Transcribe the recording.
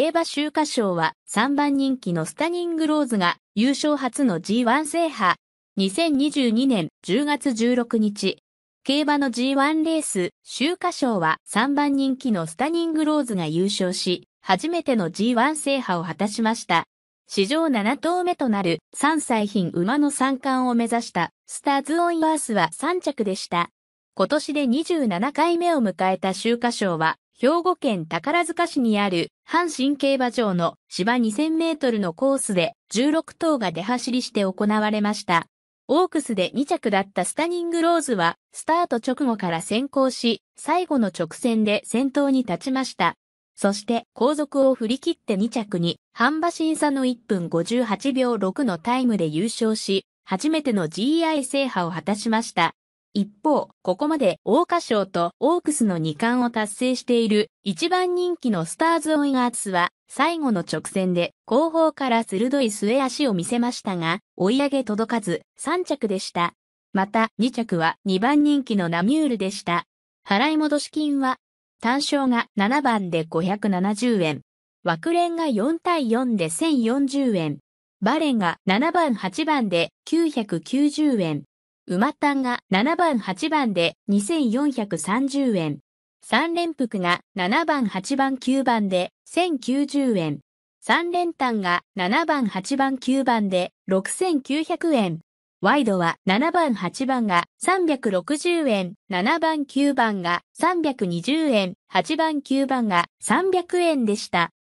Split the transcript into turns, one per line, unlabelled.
競馬秋華賞は3番人気のスタニングローズが優勝初の G1 制覇。2022年10月16日。競馬の G1 レース、秋華賞は3番人気のスタニングローズが優勝し、初めての G1 制覇を果たしました。史上7頭目となる3歳品馬の三冠を目指したスターズ・オン・ワースは3着でした。今年で27回目を迎えた集荷賞は兵庫県宝塚市にある阪神競馬場の芝2000メートルのコースで16頭が出走りして行われました。オークスで2着だったスタニングローズはスタート直後から先行し、最後の直線で先頭に立ちました。そして後続を振り切って2着に、半馬審査の1分58秒6のタイムで優勝し、初めての GI 制覇を果たしました。一方、ここまで桜花賞とオークスの2冠を達成している一番人気のスターズ・オイガーツは最後の直線で後方から鋭い末足を見せましたが追い上げ届かず3着でした。また2着は2番人気のナミュールでした。払い戻し金は単勝が7番で570円。枠連が4対4で1040円。バレンが7番8番で990円。馬単が7番8番で2430円。三連複が7番8番9番で1090円。三連単が7番8番9番で6900円。ワイドは7番8番が360円、7番9番が320円、8番9番が300円でした。